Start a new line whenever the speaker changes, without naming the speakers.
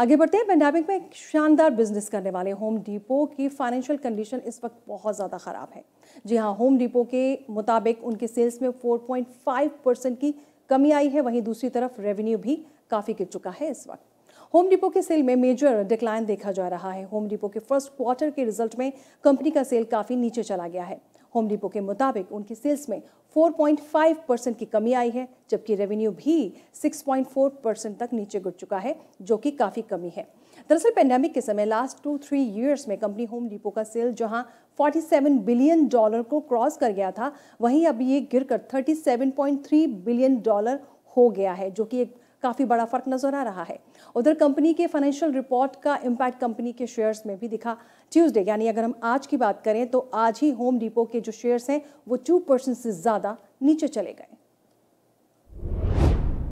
आगे बढ़ते हैं पेंडेमिक में शानदार बिजनेस करने वाले होम डिपो की फाइनेंशियल कंडीशन इस वक्त बहुत ज़्यादा ख़राब है जी हाँ होम डिपो के मुताबिक उनके सेल्स में 4.5 परसेंट की कमी आई है वहीं दूसरी तरफ रेवेन्यू भी काफ़ी गिर चुका है इस वक्त होम डिपो के सेल में मेजर डिक्लाइन देखा जा रहा है होम डिपो के फर्स्ट क्वार्टर के रिजल्ट में कंपनी का सेल काफ़ी नीचे चला गया है होम डिपो के मुताबिक उनकी सेल्स में 4.5 परसेंट की कमी आई है जबकि रेवेन्यू भी 6.4 परसेंट तक नीचे गिर चुका है जो कि काफ़ी कमी है दरअसल पेंडेमिक के समय लास्ट टू थ्री ईयर्स में कंपनी होम डिपो का सेल जहां 47 बिलियन डॉलर को क्रॉस कर गया था वहीं अब ये गिरकर 37.3 बिलियन डॉलर हो गया है जो कि एक काफ़ी बड़ा फर्क नजर आ रहा है उधर कंपनी के फाइनेंशियल रिपोर्ट का इम्पैक्ट कंपनी के शेयर्स में भी दिखा ट्यूसडे यानी अगर हम आज की बात करें तो आज ही होम डिपो के जो शेयर्स हैं वो टू परसेंट से ज़्यादा नीचे चले गए